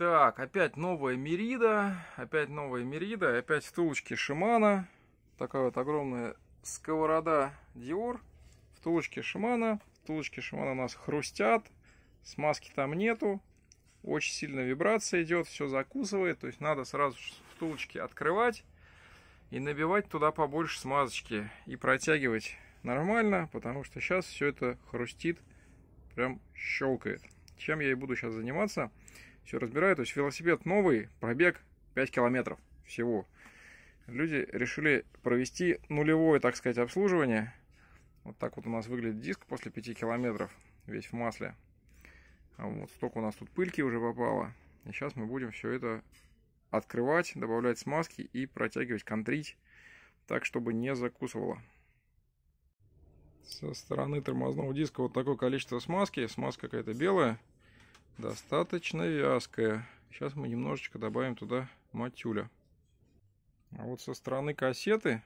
Так, опять новая Мерида, опять новая Мерида, опять втулочки Шимана. Такая вот огромная сковорода Dior. Втулочки Шимана, втулочки Шимана у нас хрустят, смазки там нету. Очень сильно вибрация идет, все закусывает, то есть надо сразу втулочки открывать и набивать туда побольше смазочки и протягивать нормально, потому что сейчас все это хрустит, прям щелкает. Чем я и буду сейчас заниматься все разбираю. То есть велосипед новый, пробег 5 километров всего. Люди решили провести нулевое, так сказать, обслуживание. Вот так вот у нас выглядит диск после 5 километров, весь в масле. А вот столько у нас тут пыльки уже попало. И сейчас мы будем все это открывать, добавлять смазки и протягивать, контрить, так, чтобы не закусывало. Со стороны тормозного диска вот такое количество смазки. Смазка какая-то белая достаточно вязкая. Сейчас мы немножечко добавим туда матюля. А вот со стороны кассеты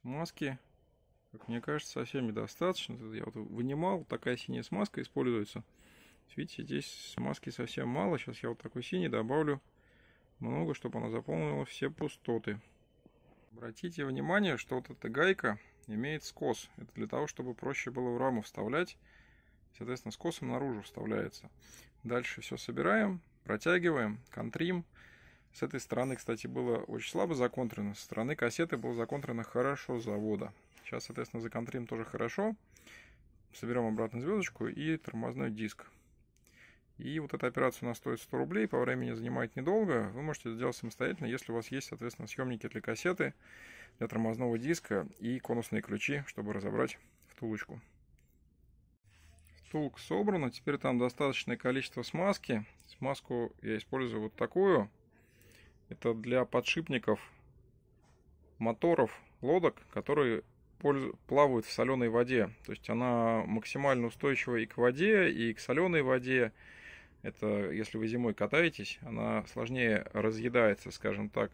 смазки, как мне кажется, совсем недостаточно. Я вот вынимал, такая синяя смазка используется. Видите, здесь смазки совсем мало. Сейчас я вот такой синий добавлю много, чтобы она заполнила все пустоты. Обратите внимание, что вот эта гайка имеет скос. Это для того, чтобы проще было в раму вставлять. Соответственно, с косом наружу вставляется. Дальше все собираем, протягиваем, контрим. С этой стороны, кстати, было очень слабо законтрено. Со стороны кассеты было законтрено хорошо завода. Сейчас, соответственно, законтрим тоже хорошо. Соберем обратно звездочку и тормозной диск. И вот эта операция у нас стоит 100 рублей, по времени занимает недолго. Вы можете это сделать самостоятельно, если у вас есть, соответственно, съемники для кассеты, для тормозного диска и конусные ключи, чтобы разобрать втулочку. Тулк собрано, теперь там достаточное количество смазки. Смазку я использую вот такую. Это для подшипников моторов лодок, которые плавают в соленой воде. То есть она максимально устойчива и к воде, и к соленой воде. Это если вы зимой катаетесь, она сложнее разъедается, скажем так.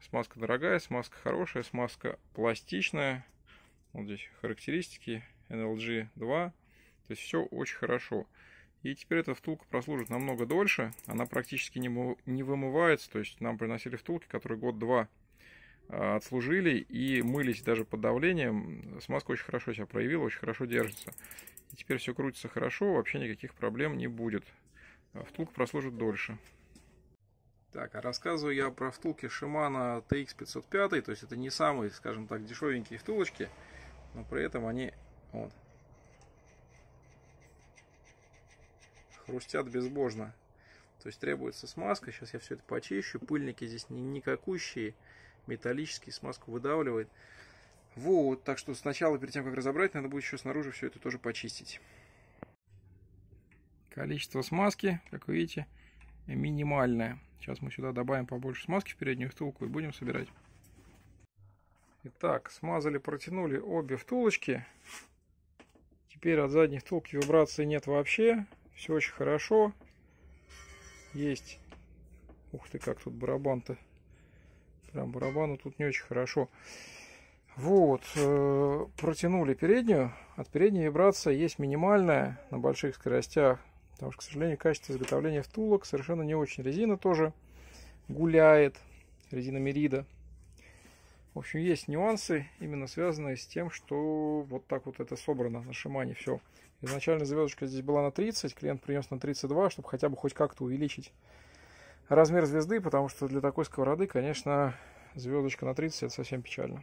Смазка дорогая, смазка хорошая, смазка пластичная. Вот здесь характеристики NLG 2. То есть все очень хорошо. И теперь эта втулка прослужит намного дольше, она практически не, вымывается, то есть нам приносили втулки, которые год-два а, отслужили и мылись даже под давлением. Смазка очень хорошо себя проявила, очень хорошо держится. И теперь все крутится хорошо, вообще никаких проблем не будет. А, втулка прослужит дольше. Так, а рассказываю я про втулки Shimano TX505, то есть это не самые, скажем так, дешевенькие втулочки, но при этом они вот, хрустят безбожно. То есть требуется смазка. Сейчас я все это почищу. Пыльники здесь никакущие. Металлические. Смазку выдавливает. Вот. Так что сначала, перед тем, как разобрать, надо будет еще снаружи все это тоже почистить. Количество смазки, как вы видите, минимальное. Сейчас мы сюда добавим побольше смазки в переднюю втулку и будем собирать. Итак, смазали, протянули обе втулочки. Теперь от задней втулки вибрации нет вообще. Все очень хорошо. Есть. Ух ты, как тут барабан-то. Прям барабану тут не очень хорошо. Вот. Э, протянули переднюю. От передней вибрация есть минимальная на больших скоростях. Потому что, к сожалению, качество изготовления втулок совершенно не очень. Резина тоже гуляет. Резина Мерида. В общем, есть нюансы, именно связанные с тем, что вот так вот это собрано на Шимане все. Изначально звездочка здесь была на 30, клиент принес на 32, чтобы хотя бы хоть как-то увеличить размер звезды, потому что для такой сковороды, конечно, звездочка на 30 это совсем печально.